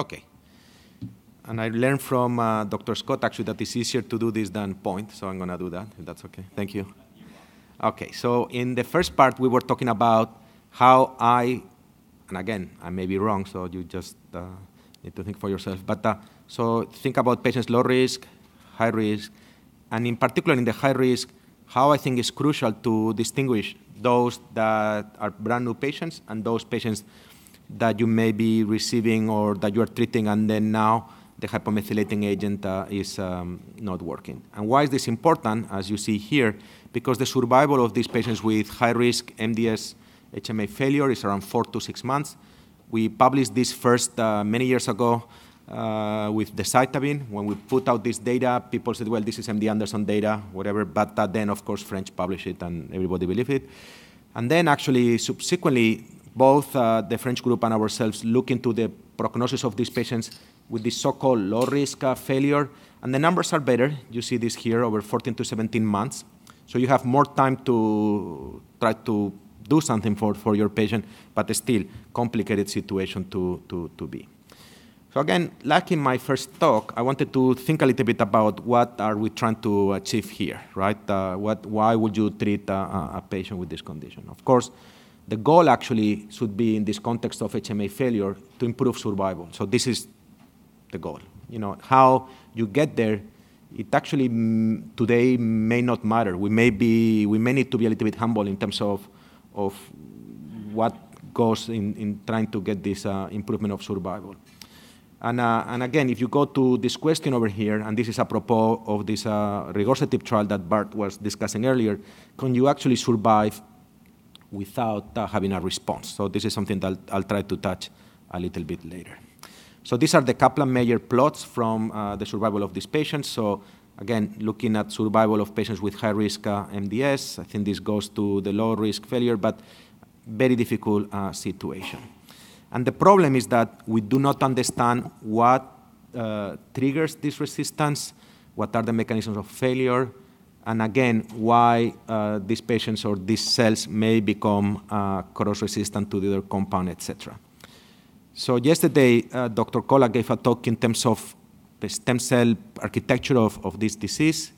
Okay. And I learned from uh, Dr. Scott actually that it's easier to do this than point, so I'm going to do that if that's okay. Thank you. Okay, so in the first part, we were talking about how I, and again, I may be wrong, so you just uh, need to think for yourself. But uh, so think about patients low risk, high risk, and in particular in the high risk, how I think is crucial to distinguish those that are brand new patients and those patients that you may be receiving or that you are treating, and then now the hypomethylating agent uh, is um, not working. And why is this important, as you see here? Because the survival of these patients with high risk MDS HMA failure is around four to six months. We published this first uh, many years ago uh, with the cytabine. When we put out this data, people said, well, this is MD Anderson data, whatever. But uh, then, of course, French published it and everybody believed it. And then, actually, subsequently, both uh, the French group and ourselves look into the prognosis of these patients with this so-called low-risk uh, failure, and the numbers are better. You see this here over 14 to 17 months. So you have more time to try to do something for, for your patient, but still complicated situation to, to, to be. So again, like in my first talk, I wanted to think a little bit about what are we trying to achieve here, right? Uh, what, why would you treat a patient with this condition? Of course, the goal actually should be in this context of HMA failure to improve survival. So this is the goal. You know, how you get there, it actually mm, today may not matter. We may be, we may need to be a little bit humble in terms of, of what goes in, in trying to get this uh, improvement of survival. And, uh, and, again, if you go to this question over here, and this is apropos of this uh, regorcetinib trial that Bart was discussing earlier, can you actually survive without uh, having a response. So this is something that I'll, I'll, try to touch a little bit later. So these are the Kaplan-Meier plots from uh, the survival of these patients. So again, looking at survival of patients with high-risk uh, MDS, I think this goes to the low-risk failure, but very difficult uh, situation. And the problem is that we do not understand what uh, triggers this resistance, what are the mechanisms of failure, and again why uh, these patients or these cells may become uh, cross-resistant to the other compound, etc. So yesterday, uh, Dr. Kola gave a talk in terms of the stem cell architecture of, this disease,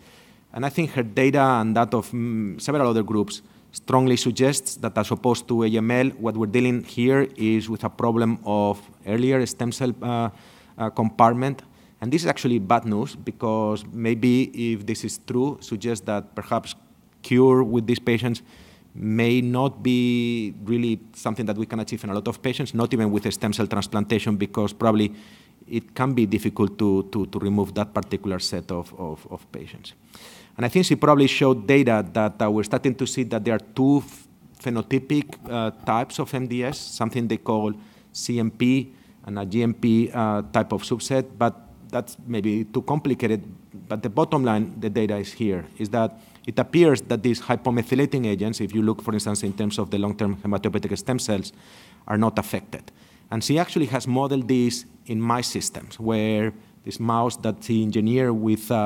and I think her data and that of mm, several other groups strongly suggests that as opposed to AML, what we're dealing here is with a problem of earlier stem cell compartment and this is actually bad news because maybe if this is true, suggests that perhaps cure with these patients may not be really something that we can achieve in a lot of patients, not even with stem cell transplantation, because probably it can be difficult to, to, to remove that particular set of, of, of, patients. And I think she probably showed data that uh, we're starting to see that there are two phenotypic uh, types of MDS, something they call CMP and a GMP uh, type of subset, but that's maybe too complicated, but the bottom line, the data is here, is that it appears that these hypomethylating agents, if you look, for instance, in terms of the long-term hematopoietic stem cells, are not affected. And she actually has modeled this in mice systems, where this mouse that he engineered with a, a,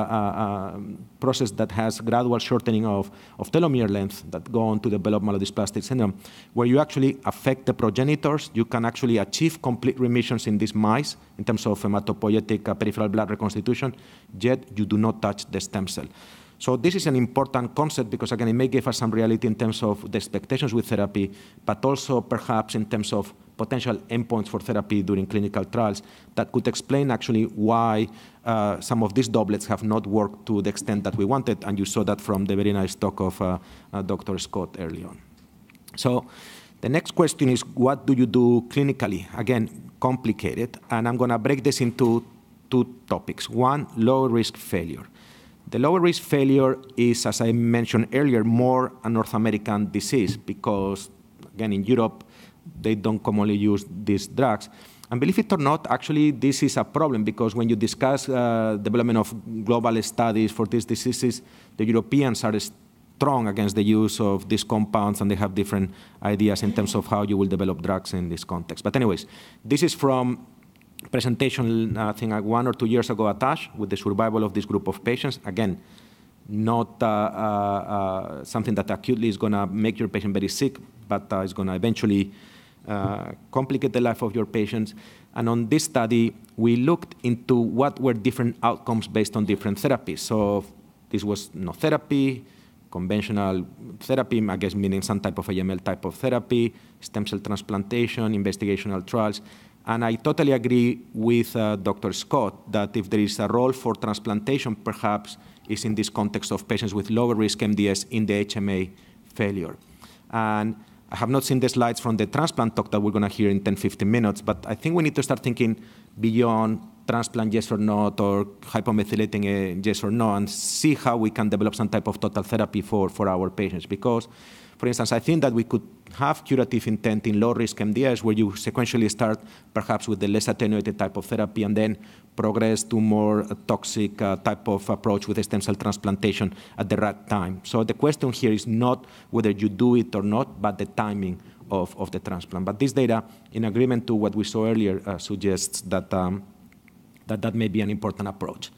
a, process that has gradual shortening of, of telomere length that go on to develop myelodysplastic syndrome, where you actually affect the progenitors. You can actually achieve complete remissions in these mice in terms of hematopoietic uh, peripheral blood reconstitution, yet you do not touch the stem cell. So this is an important concept because again, it may give us some reality in terms of the expectations with therapy, but also perhaps in terms of potential endpoints for therapy during clinical trials that could explain actually why uh, some of these doublets have not worked to the extent that we wanted. And you saw that from the very nice talk of uh, uh, Dr. Scott early on. So the next question is what do you do clinically? Again, complicated. And I'm going to break this into two topics. One, low risk failure. The lower risk failure is, as I mentioned earlier, more a North American disease because, again, in Europe, they don't commonly use these drugs. And believe it or not, actually, this is a problem because when you discuss uh, development of global studies for these diseases, the Europeans are strong against the use of these compounds and they have different ideas in terms of how you will develop drugs in this context. But anyways, this is from presentation, I think, like uh, one or two years ago at ASH with the survival of this group of patients. Again, not uh, uh, uh something that acutely is going to make your patient very sick, but uh, is going to eventually uh, complicate the life of your patients. And on this study, we looked into what were different outcomes based on different therapies. So this was no therapy, conventional therapy, I guess meaning some type of AML type of therapy, stem cell transplantation, investigational trials. And I totally agree with uh, Dr. Scott that if there is a role for transplantation, perhaps is in this context of patients with lower risk MDS in the HMA failure. And I have not seen the slides from the transplant talk that we're going to hear in 10, 15 minutes, but I think we need to start thinking beyond transplant, yes or not, or hypomethylating, eh, yes or no, and see how we can develop some type of total therapy for, for our patients. Because, for instance, I think that we could have curative intent in low-risk MDS, where you sequentially start perhaps with the less attenuated type of therapy and then progress to more toxic uh, type of approach with stem cell transplantation at the right time. So the question here is not whether you do it or not, but the timing of, of the transplant. But this data, in agreement to what we saw earlier, uh, suggests that, um, that that may be an important approach.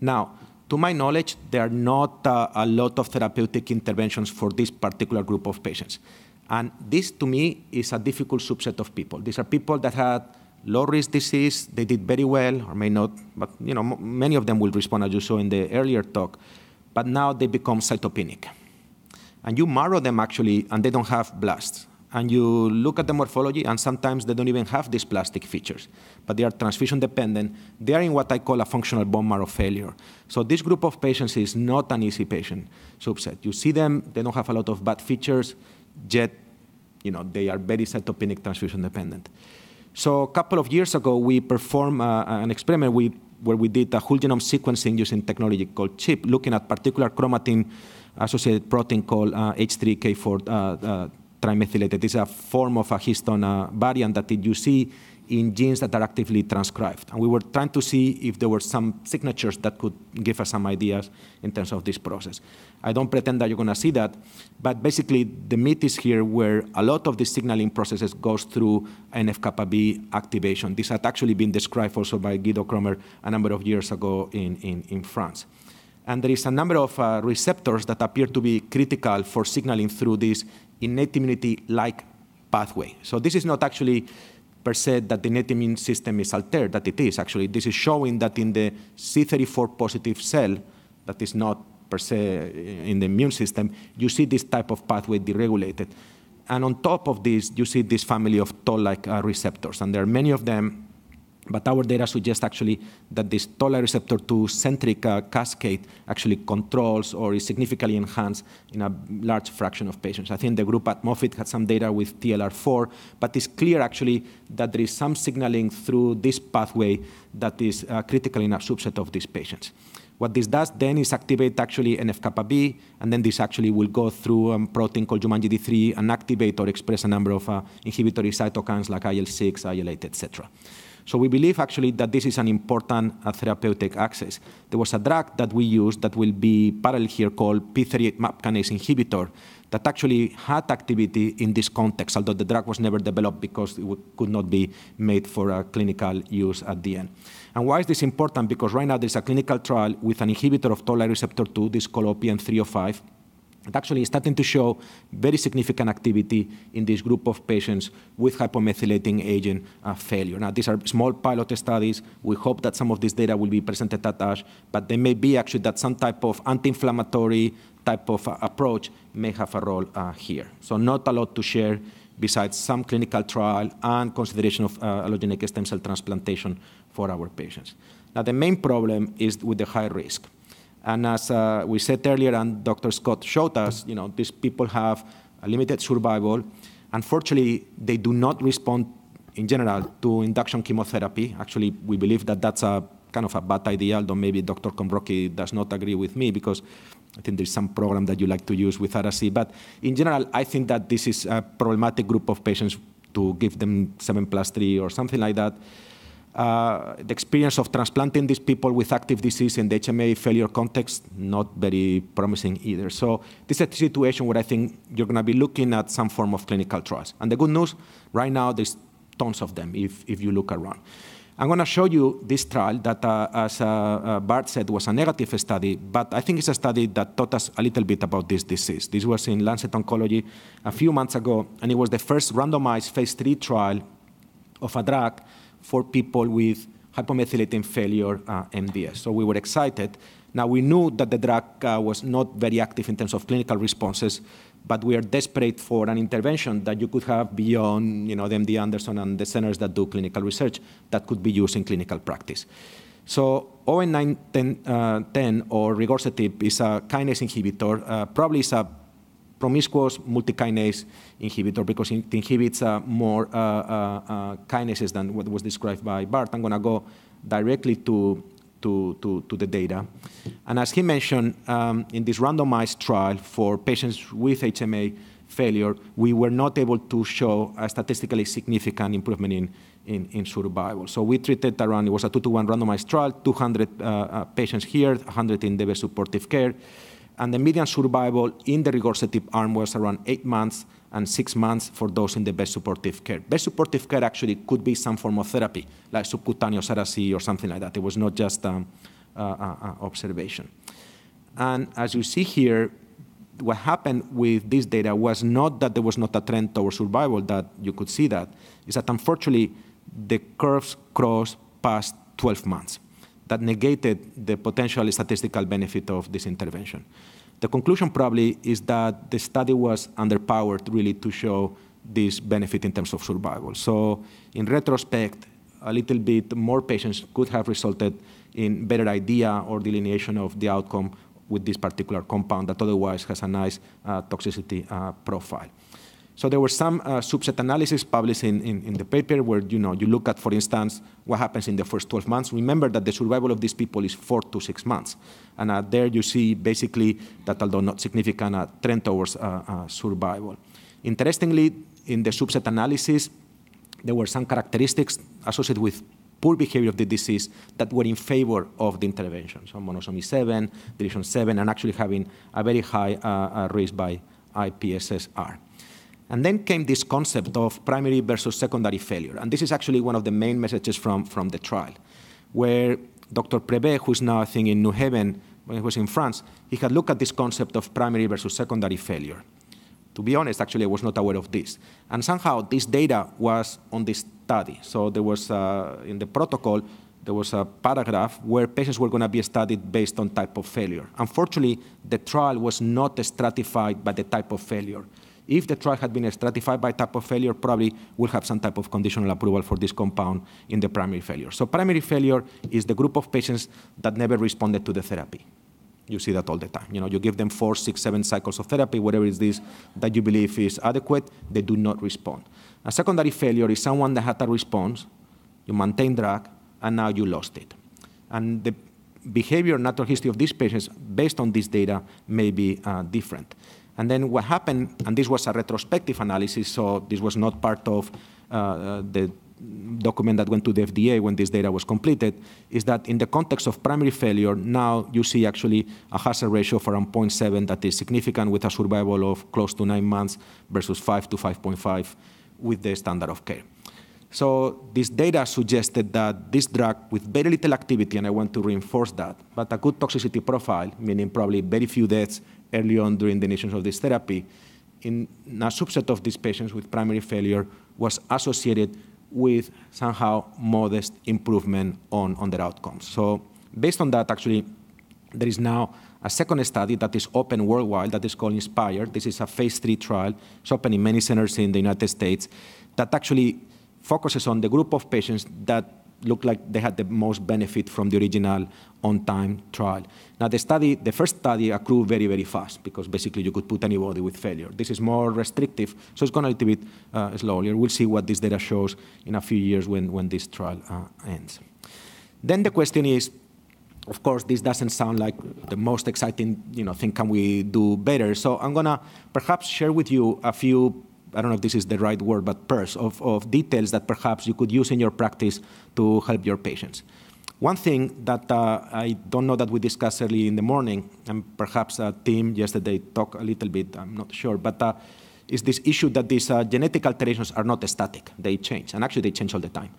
Now, to my knowledge, there are not uh, a lot of therapeutic interventions for this particular group of patients. And this, to me, is a difficult subset of people. These are people that had low-risk disease, they did very well, or may not, but you know, many of them will respond, as you saw in the earlier talk. But now they become cytopenic. And you marrow them, actually, and they don't have blasts. And you look at the morphology, and sometimes they don't even have these plastic features. But they are transfusion-dependent. They are in what I call a functional bone marrow failure. So this group of patients is not an easy patient subset. You see them, they don't have a lot of bad features yet you know, they are very cytopenic transfusion dependent. So a couple of years ago, we performed uh, uh, an experiment we, where we did a whole genome sequencing using technology called CHIP, looking at particular chromatin-associated protein called uh, H3K4 uh, uh, trimethylated. is a form of a histone variant that you see in genes that are actively transcribed. And we were trying to see if there were some signatures that could give us some ideas in terms of this process. I don't pretend that you're going to see that, but basically the meat is here where a lot of the signaling processes goes through NF-kappa B activation. This had actually been described also by Guido Cromer a number of years ago in, in, in France. And there is a number of uh, receptors that appear to be critical for signaling through this innate immunity-like pathway. So this is not actually per se that the net immune system is altered, that it is actually. This is showing that in the C34 positive cell, that is not per se eh, in the immune system, you see this type of pathway deregulated. And on top of this, you see this family of toll-like uh, receptors, and there are many of them but our data suggests actually that this toll receptor 2 centric uh, cascade actually controls or is significantly enhanced in a large fraction of patients. I think the group at Moffitt had some data with TLR4, but it's clear actually that there is some signaling through this pathway that is uh, critical in a subset of these patients. What this does then is activate actually NF-kappa B, and then this actually will go through a um, protein called Jumanji-D3 and activate or express a number of uh, inhibitory cytokines like IL-6, IL-8, etc. So we believe actually that this is an important uh, therapeutic axis. There was a drug that we used that will be parallel here called P38 MAP kinase inhibitor that actually had activity in this context, although the drug was never developed because it could not be made for a clinical use at the end. And why is this important? Because right now there's a clinical trial with an inhibitor of toll like receptor 2, this colopian 305 it actually is starting to show very significant activity in this group of patients with hypomethylating agent uh, failure. Now, these are small pilot studies. We hope that some of this data will be presented at ASH, but they may be actually that some type of anti-inflammatory type of uh, approach may have a role uh, here. So not a lot to share besides some clinical trial and consideration of allogeneic stem cell transplantation for our patients. Now, the main problem is with the high risk. And as uh, we said earlier, and Dr. Scott showed us, you know, these people have a limited survival. Unfortunately, they do not respond in general to induction chemotherapy. Actually, we believe that that's a kind of a bad idea, although maybe Dr. Kombrocki does not agree with me because I think there's some program that you like to use with RSC. But in general, I think that this is a problematic group of patients to give them 7 plus 3 or something like that uh, the experience of transplanting these people with active disease in the HMA failure context, not very promising either. So this is a situation where I think you're going to be looking at some form of clinical trials. And the good news, right now there's tons of them if, if you look around. I'm going to show you this trial that, uh, as uh, uh, Bart said, was a negative study, but I think it's a study that taught us a little bit about this disease. This was in Lancet Oncology a few months ago, and it was the first randomized phase three trial of a drug for people with hypomethylating failure uh, MDS. So we were excited. Now we knew that the drug uh, was not very active in terms of clinical responses, but we are desperate for an intervention that you could have beyond you know, the MD Anderson and the centers that do clinical research that could be used in clinical practice. So ON910 uh, or rigorsetib is a kinase inhibitor, uh, probably is a promiscuous multikinase inhibitor because it inhibits uh, more uh, uh, uh, kinases than what was described by Bart. I'm going to go directly to, to, to, to, the data. And as he mentioned, um, in this randomized trial for patients with HMA failure, we were not able to show a statistically significant improvement in, in, in survival. So we treated around, it was a 2 to 1 randomized trial, 200 uh, uh, patients here, 100 in the supportive care and the median survival in the rigorsetive arm was around eight months and six months for those in the best supportive care. Best supportive care actually could be some form of therapy, like subcutaneous RSE or something like that. It was not just um, observation. And as you see here, what happened with this data was not that there was not a trend towards survival, that you could see that, is that unfortunately the curves crossed past 12 months that negated the potential statistical benefit of this intervention. The conclusion probably is that the study was underpowered really to show this benefit in terms of survival. So in retrospect, a little bit more patients could have resulted in better idea or delineation of the outcome with this particular compound that otherwise has a nice uh, toxicity uh, profile. So there were some uh, subset analysis published in, in, in, the paper where you know you look at, for instance, what happens in the first 12 months. Remember that the survival of these people is four to six months, and uh, there you see basically that although not significant, a trend towards uh, uh survival. Interestingly, in the subset analysis, there were some characteristics associated with poor behavior of the disease that were in favor of the intervention. So monosomy 7, deletion 7, and actually having a very high uh, uh, risk by IPSSR. And then came this concept of primary versus secondary failure. And this is actually one of the main messages from, from the trial, where Dr. Prevert, who is now, I think, in New Haven, when he was in France, he had looked at this concept of primary versus secondary failure. To be honest, actually, I was not aware of this. And somehow this data was on this study. So there was, uh, in the protocol, there was a paragraph where patients were going to be studied based on type of failure. Unfortunately, the trial was not stratified by the type of failure. If the trial had been stratified by type of failure, probably we'll have some type of conditional approval for this compound in the primary failure. So primary failure is the group of patients that never responded to the therapy. You see that all the time. You know, you give them four, six, seven cycles of therapy, whatever it is that you believe is adequate, they do not respond. A secondary failure is someone that had a response, you maintain drug, and now you lost it. And the behavior, natural history of these patients based on this data may be uh, different. And then what happened, and this was a retrospective analysis, so this was not part of uh, the document that went to the FDA when this data was completed, is that in the context of primary failure, now you see actually a hazard ratio of around 0.7 that is significant with a survival of close to nine months versus 5 to 5.5 with the standard of care. So this data suggested that this drug with very little activity, and I want to reinforce that, but a good toxicity profile, meaning probably very few deaths early on during the initiation of this therapy, in a subset of these patients with primary failure was associated with somehow modest improvement on, on their outcomes. So based on that, actually, there is now a second study that is open worldwide that is called INSPIRE. This is a phase three trial. It's open in many centers in the United States that actually focuses on the group of patients that looked like they had the most benefit from the original on-time trial. Now, the study, the first study accrued very, very fast because basically you could put anybody with failure. This is more restrictive, so it's going to be a little bit uh, slower. We'll see what this data shows in a few years when, when this trial uh, ends. Then the question is, of course, this doesn't sound like the most exciting you know, thing. Can we do better? So I'm going to perhaps share with you a few I don't know if this is the right word, but purse of, of details that perhaps you could use in your practice to help your patients. One thing that uh, I don't know that we discussed early in the morning, and perhaps a uh, team yesterday talked a little bit, I'm not sure, but uh, is this issue that these uh, genetic alterations are not static, they change, and actually they change all the time.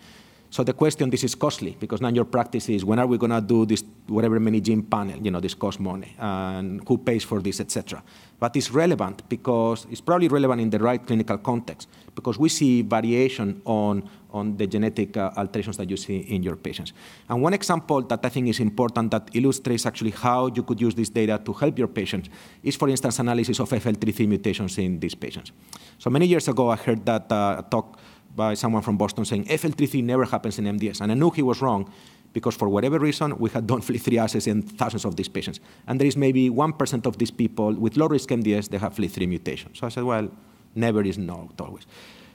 So the question, this is costly because now your practice is when are we going to do this whatever many gene panel? You know, this costs money, uh, and who pays for this, etc but it's relevant because it's probably relevant in the right clinical context because we see variation on, on the genetic uh, alterations that you see in your patients. And one example that I think is important that illustrates actually how you could use this data to help your patients is, for instance, analysis of fl 3 mutations in these patients. So many years ago, I heard that uh, talk by someone from Boston saying FL33 never happens in MDS. And I knew he was wrong because for whatever reason, we had done FLT3 in thousands of these patients. And there is maybe 1% of these people with low-risk MDS that have FLT3 mutation. So I said, well, never is not always.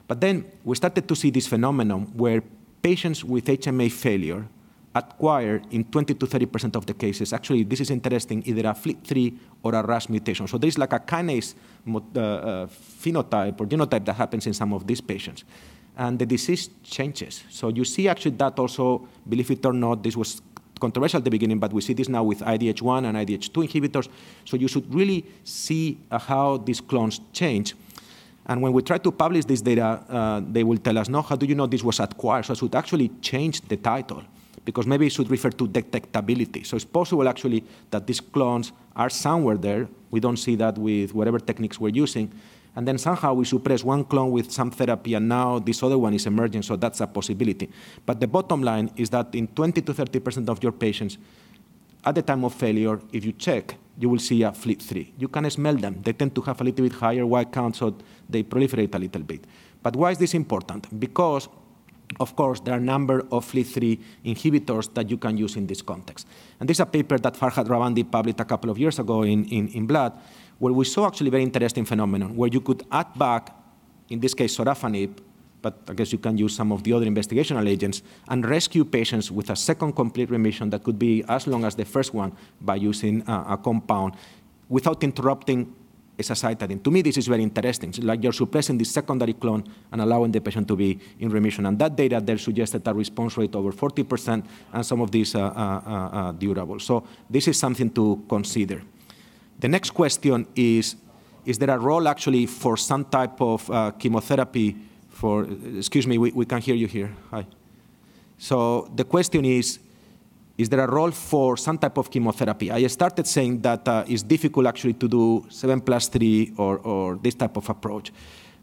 But then we started to see this phenomenon where patients with HMA failure acquire in 20 to 30% of the cases, actually this is interesting, either a FLT3 or a RAS mutation. So there's like a kinase uh, uh, phenotype or genotype that happens in some of these patients and the disease changes. So you see actually that also, believe it or not, this was controversial at the beginning, but we see this now with IDH1 and IDH2 inhibitors. So you should really see uh, how these clones change. And when we try to publish this data, uh, they will tell us, no, how do you know this was acquired? So I should actually change the title because maybe it should refer to detectability. So it's possible actually that these clones are somewhere there. We don't see that with whatever techniques we're using and then somehow we suppress one clone with some therapy and now this other one is emerging, so that's a possibility. But the bottom line is that in 20 to 30% of your patients, at the time of failure, if you check, you will see a flip 3 You can smell them. They tend to have a little bit higher Y count, so they proliferate a little bit. But why is this important? Because, of course, there are a number of flip 3 inhibitors that you can use in this context. And this is a paper that Farhad Ravandi published a couple of years ago in, in, in Blood, where we saw actually very interesting phenomenon, where you could add back, in this case, sorafenib, but I guess you can use some of the other investigational agents, and rescue patients with a second complete remission that could be as long as the first one by using a, a compound without interrupting azacitidine. To me, this is very interesting. It's like you're suppressing the secondary clone and allowing the patient to be in remission. And that data there suggested a response rate over 40% and some of these uh, uh, uh, durable. So this is something to consider. The next question is, is there a role actually for some type of uh, chemotherapy for, excuse me, we, we can hear you here, hi. So the question is, is there a role for some type of chemotherapy? I started saying that uh, it's difficult actually to do 7 plus 3 or, or this type of approach.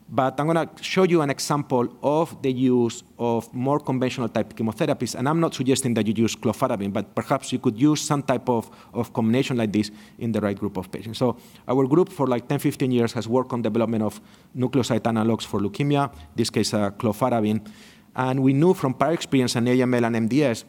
But I'm going to show you an example of the use of more conventional type chemotherapies. And I'm not suggesting that you use clofarabine, but perhaps you could use some type of, of combination like this in the right group of patients. So our group for like 10, 15 years has worked on development of nucleoside analogs for leukemia, this case uh, clofarabine. And we knew from prior experience in AML and MDS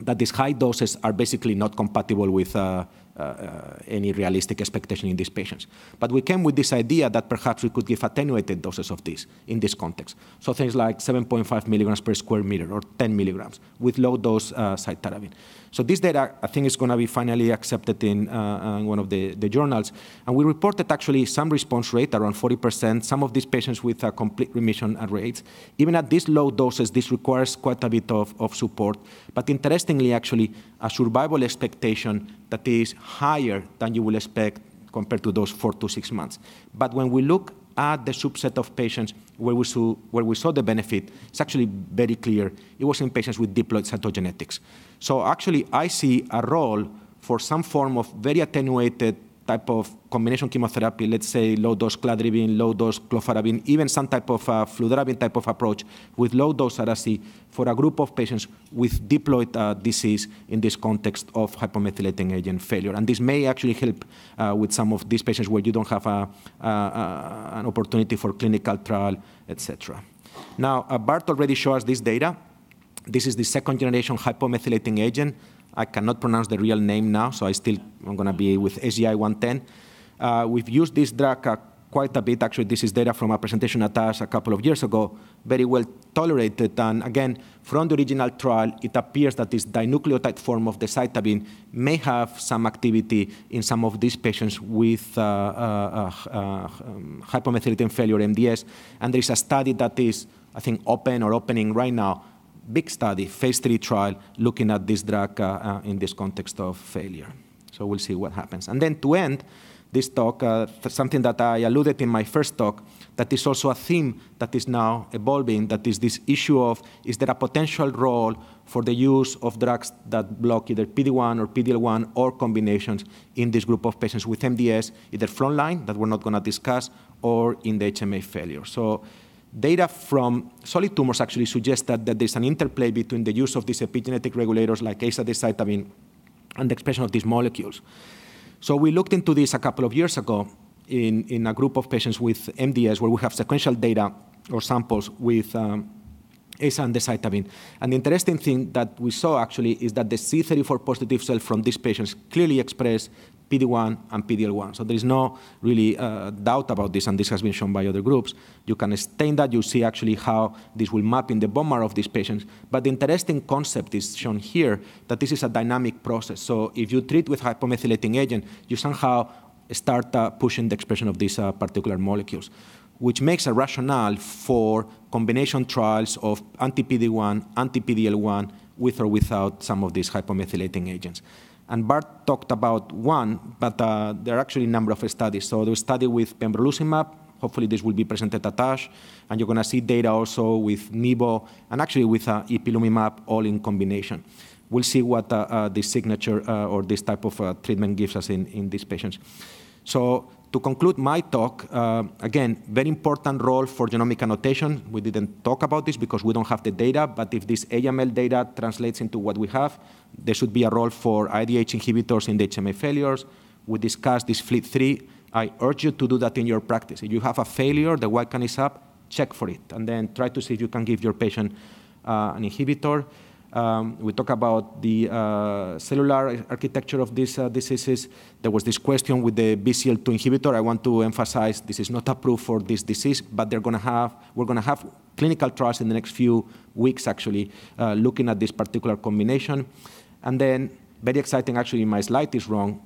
that these high doses are basically not compatible with uh, uh, uh, any realistic expectation in these patients. But we came with this idea that perhaps we could give attenuated doses of this in this context. So things like 7.5 milligrams per square meter or 10 milligrams with low dose uh, cytarabine. So this data, I think, is going to be finally accepted in, uh, in one of the, the, journals. And we reported actually some response rate, around 40%, some of these patients with a complete remission rates. Even at these low doses, this requires quite a bit of, of support. But interestingly, actually, a survival expectation that is higher than you will expect compared to those four to six months. But when we look at the subset of patients where we saw, where we saw the benefit, it's actually very clear. It was in patients with diploid cytogenetics. So actually, I see a role for some form of very attenuated type of combination chemotherapy, let's say low dose cladribine, low dose clofarabine, even some type of uh, fludarabine type of approach with low dose RSC for a group of patients with diploid uh, disease in this context of hypomethylating agent failure. And this may actually help uh, with some of these patients where you don't have a, a, a, an opportunity for clinical trial, etc. Now, uh, Bart already showed us this data. This is the second generation hypomethylating agent I cannot pronounce the real name now, so I still I'm going to be with SGI 110. Uh, we've used this drug uh, quite a bit. Actually, this is data from a presentation at us a couple of years ago. Very well tolerated, and again, from the original trial, it appears that this dinucleotide form of the cytabine may have some activity in some of these patients with uh, uh, uh, uh um, failure (MDS). And there is a study that is, I think, open or opening right now big study, phase three trial, looking at this drug uh, uh, in this context of failure. So we'll see what happens. And then to end this talk, uh, something that I alluded in my first talk, that is also a theme that is now evolving, that is this issue of is there a potential role for the use of drugs that block either PD-1 or PD-L1 or combinations in this group of patients with MDS, either frontline, that we're not going to discuss, or in the HMA failure. So Data from solid tumors actually suggest that, that there's an interplay between the use of these epigenetic regulators like azathiocytabine and the expression of these molecules. So we looked into this a couple of years ago in, in a group of patients with MDS where we have sequential data or samples with um, ASA and decitabine. And the interesting thing that we saw actually is that the C34 positive cell from these patients clearly express PD1 and PDL1. So there is no really uh, doubt about this, and this has been shown by other groups. You can stain that, you see actually how this will map in the bone marrow of these patients. But the interesting concept is shown here that this is a dynamic process. So if you treat with hypomethylating agent, you somehow start uh, pushing the expression of these uh, particular molecules, which makes a rationale for combination trials of anti PD1, anti PDL1, with or without some of these hypomethylating agents. And Bart talked about one, but uh, there are actually a number of studies. So the study with pembrolizumab, hopefully this will be presented at ASH, and you're going to see data also with nivo and actually with uh, ipilimumab all in combination. We'll see what uh, uh, this signature uh, or this type of uh, treatment gives us in, in these patients. So to conclude my talk, uh, again, very important role for genomic annotation. We didn't talk about this because we don't have the data, but if this AML data translates into what we have, there should be a role for IDH inhibitors in the HMA failures. We discussed this FLT3. I urge you to do that in your practice. If you have a failure, the white can is up, check for it, and then try to see if you can give your patient uh, an inhibitor. Um, we talk about the uh, cellular architecture of these uh, diseases. There was this question with the BCL2 inhibitor. I want to emphasize this is not approved for this disease, but they're gonna have, we're going to have clinical trials in the next few weeks, actually, uh, looking at this particular combination. And then, very exciting, actually, my slide is wrong,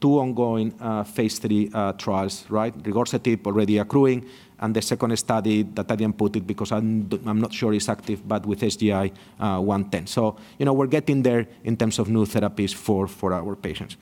two ongoing uh, phase three uh, trials, right? Rigorsetib already accruing, and the second study that I didn't put it because I'm, I'm not sure it's active, but with SGI uh, 110. So you know, we're getting there in terms of new therapies for, for our patients.